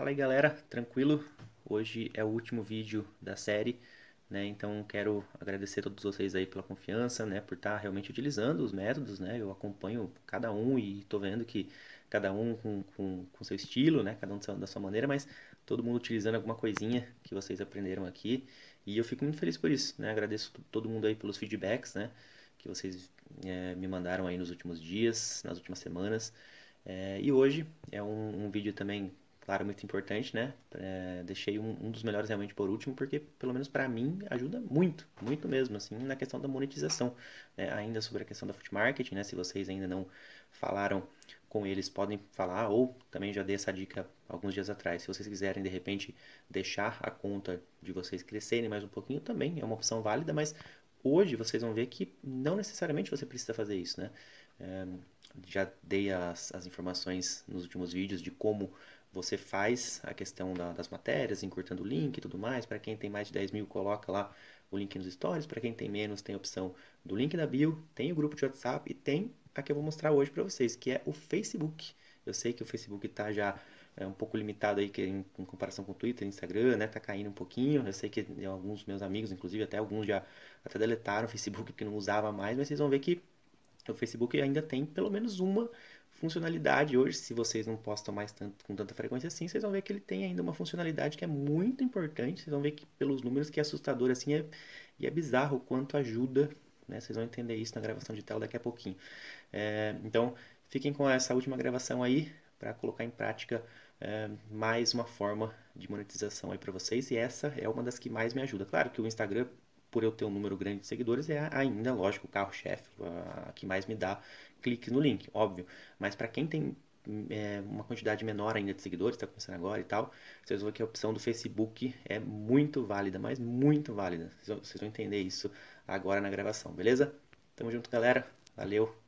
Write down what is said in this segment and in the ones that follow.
Fala aí galera, tranquilo? Hoje é o último vídeo da série, né? Então quero agradecer a todos vocês aí pela confiança, né? Por estar tá realmente utilizando os métodos, né? Eu acompanho cada um e estou vendo que cada um com, com, com seu estilo, né? Cada um da sua maneira, mas todo mundo utilizando alguma coisinha que vocês aprenderam aqui. E eu fico muito feliz por isso, né? Agradeço todo mundo aí pelos feedbacks, né? Que vocês é, me mandaram aí nos últimos dias, nas últimas semanas. É, e hoje é um, um, vídeo também claro, muito importante, né? É, deixei um, um, dos melhores realmente por último, porque pelo menos para mim ajuda muito, muito mesmo, assim, na questão da monetização. Né? Ainda sobre a questão da foot marketing, né? Se vocês ainda não falaram com eles, podem falar, ou também já dei essa dica alguns dias atrás. Se vocês quiserem, de repente, deixar a conta de vocês crescerem mais um pouquinho, também é uma opção válida, mas hoje vocês vão ver que não necessariamente você precisa fazer isso, né? É, já dei as, as informações nos últimos vídeos de como você faz a questão da, das matérias, encurtando o link e tudo mais. Para quem tem mais de 10 mil, coloca lá o link nos stories. Para quem tem menos, tem a opção do link da bio, tem o grupo de WhatsApp e tem a que eu vou mostrar hoje para vocês, que é o Facebook. Eu sei que o Facebook está já é, um pouco limitado aí que, em, em, comparação com o Twitter, Instagram, né? Está caindo um pouquinho. Eu sei que né, alguns meus amigos, inclusive até alguns já até deletaram o Facebook porque não usava mais, mas vocês vão ver que o Facebook ainda tem pelo menos uma funcionalidade. Hoje, se vocês não postam mais tanto, com tanta frequência assim, vocês vão ver que ele tem ainda uma funcionalidade que é muito importante. Vocês vão ver que pelos números que é assustador assim é, e é bizarro o quanto ajuda. Né? Vocês vão entender isso na gravação de tela daqui a pouquinho. É, então, fiquem com essa última gravação aí para colocar em prática é, mais uma forma de monetização aí para vocês. E essa é uma das que mais me ajuda. Claro que o Instagram por eu ter um número grande de seguidores, é ainda, lógico, o carro-chefe, a que mais me dá clique no link, óbvio. Mas para quem tem é, uma quantidade menor ainda de seguidores, está começando agora e tal, vocês vão ver que a opção do Facebook é muito válida, mas muito válida. Vocês vão, vocês vão entender isso agora na gravação, beleza? Tamo junto, galera. Valeu!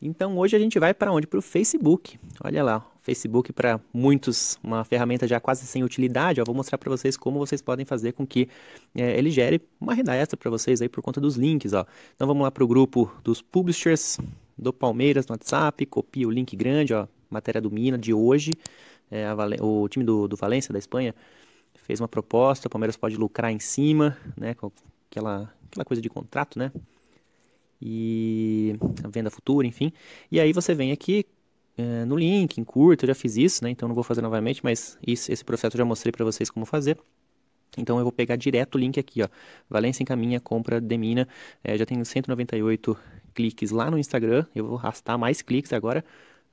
Então hoje a gente vai para onde? Para o Facebook. Olha lá, Facebook para muitos uma ferramenta já quase sem utilidade. Eu vou mostrar para vocês como vocês podem fazer com que é, ele gere uma renda extra para vocês aí por conta dos links. Ó. Então vamos lá para o grupo dos publishers do Palmeiras no WhatsApp, copia o link grande, ó, matéria do Mina de hoje. É, o time do, do Valência, da Espanha, fez uma proposta, o Palmeiras pode lucrar em cima, né, com aquela, aquela coisa de contrato, né? e a venda futura, enfim. E aí você vem aqui é, no link, em curto, eu já fiz isso, né? Então não vou fazer novamente, mas isso, esse processo eu já mostrei para vocês como fazer. Então eu vou pegar direto o link aqui, ó. Valência encaminha compra de mina. É, já tenho 198 cliques lá no Instagram. Eu vou arrastar mais cliques agora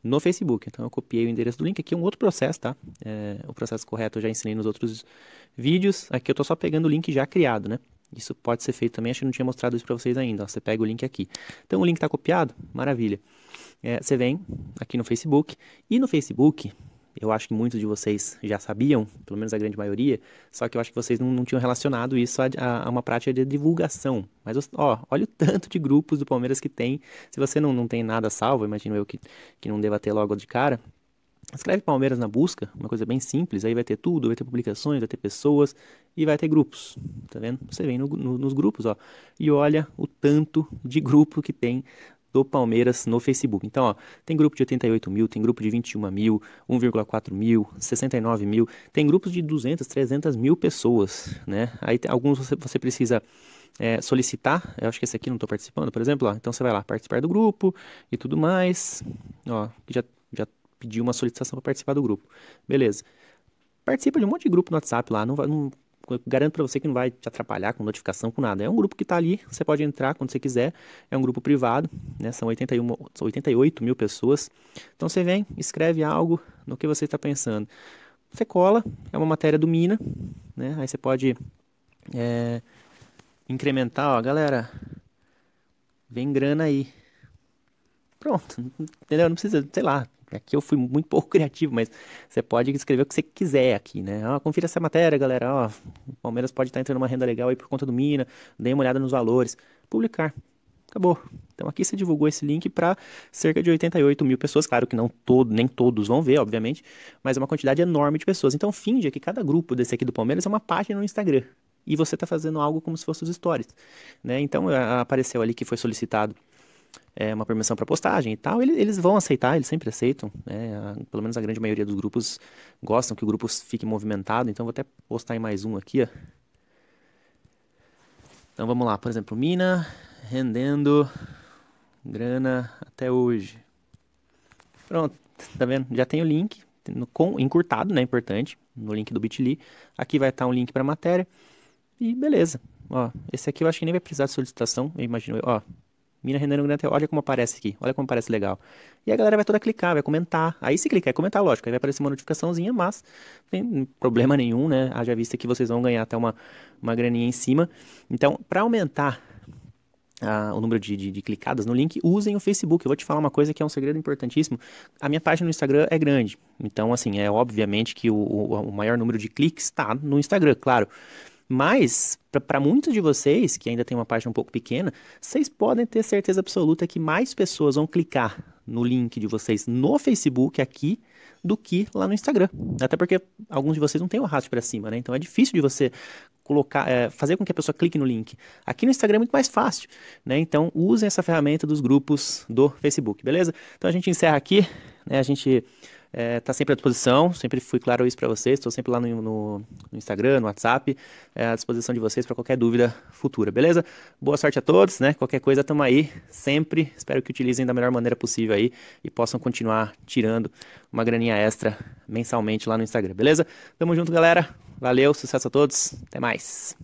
no Facebook. Então eu copiei o endereço do link. Aqui é um outro processo, tá? É, o processo correto eu já ensinei nos outros vídeos. Aqui eu tô só pegando o link já criado, né? Isso pode ser feito também, acho que não tinha mostrado isso para vocês ainda. Ó. Você pega o link aqui. Então o link está copiado, maravilha. É, você vem aqui no Facebook e no Facebook, eu acho que muitos de vocês já sabiam, pelo menos a grande maioria, só que eu acho que vocês não, não tinham relacionado isso a, a, uma prática de divulgação. Mas ó, olha o tanto de grupos do Palmeiras que tem. Se você não, não tem nada salvo, imagino eu que, que não deva ter logo de cara, Escreve Palmeiras na busca, uma coisa bem simples, aí vai ter tudo, vai ter publicações, vai ter pessoas, e vai ter grupos, tá vendo? Você vem no, no, nos grupos, ó, e olha o tanto de grupo que tem do Palmeiras no Facebook. Então, ó, tem grupo de 88 mil, tem grupo de 21 mil, 1,4 mil, 69 mil, tem grupos de 200, 300 mil pessoas, né? Aí tem, alguns você, você precisa é, solicitar, eu acho que esse aqui não estou participando, por exemplo, ó, então você vai lá participar do grupo e tudo mais, ó, já, já pediu uma solicitação para participar do grupo, beleza. Participa de um monte de grupo no WhatsApp lá, não, vai, não eu garanto para você que não vai te atrapalhar com notificação, com nada. É um grupo que está ali, você pode entrar quando você quiser. É um grupo privado, né? São 81, 88 mil pessoas. Então você vem, escreve algo no que você está pensando. Você cola, é uma matéria do Mina, né? Aí você pode é, incrementar, ó, galera, vem grana aí. Pronto, entendeu? Não precisa, sei lá, aqui eu fui muito pouco criativo, mas você pode escrever o que você quiser aqui, né? Ah, confira essa matéria, galera. Ó, o Palmeiras pode estar entrando numa renda legal aí por conta do Mina, dê uma olhada nos valores. Publicar. Acabou. Então aqui você divulgou esse link para cerca de 88 mil pessoas. Claro que não todo, nem todos vão ver, obviamente, mas é uma quantidade enorme de pessoas. Então finge que cada grupo desse aqui do Palmeiras é uma página no Instagram. E você está fazendo algo como se fosse os stories. Né? Então apareceu ali que foi solicitado é, uma permissão para postagem e tal, eles, eles, vão aceitar, eles sempre aceitam. Né? A, pelo menos a grande maioria dos grupos gostam que o grupo fique movimentado, então vou até postar em mais um aqui. Ó. Então vamos lá, por exemplo, mina rendendo grana até hoje. Pronto, tá vendo? Já tem o link no, com, encurtado, né? Importante, no link do Bitly. Aqui vai estar tá um link para matéria. E beleza. Ó, esse aqui eu acho que nem vai precisar de solicitação, eu imagino. Ó, Mina Renan Grande, olha como aparece aqui, olha como aparece legal. E a galera vai toda clicar, vai comentar. Aí se clicar e é comentar, lógico, aí vai aparecer uma notificaçãozinha, mas não tem problema nenhum, né? Haja vista que vocês vão ganhar até uma, uma graninha em cima. Então, para aumentar o número de, de, de, clicadas no link, usem o Facebook. Eu vou te falar uma coisa que é um segredo importantíssimo. A minha página no Instagram é grande. Então, assim, é obviamente que o, o, o maior número de cliques está no Instagram, claro. Mas, para muitos de vocês, que ainda tem uma página um pouco pequena, vocês podem ter certeza absoluta que mais pessoas vão clicar no link de vocês no Facebook aqui do que lá no Instagram. Até porque alguns de vocês não têm o rastro para cima, né? Então é difícil de você colocar, é, fazer com que a pessoa clique no link. Aqui no Instagram é muito mais fácil, né? Então usem essa ferramenta dos grupos do Facebook, beleza? Então a gente encerra aqui, né? A gente é, tá sempre à disposição, sempre fui claro isso para vocês, estou sempre lá no, no, no, Instagram, no WhatsApp, é, à disposição de vocês para qualquer dúvida futura, beleza? Boa sorte a todos, né? Qualquer coisa, tamo aí sempre. Espero que utilizem da melhor maneira possível aí e possam continuar tirando uma graninha extra mensalmente lá no Instagram, beleza? Tamo junto, galera. Valeu, sucesso a todos. Até mais.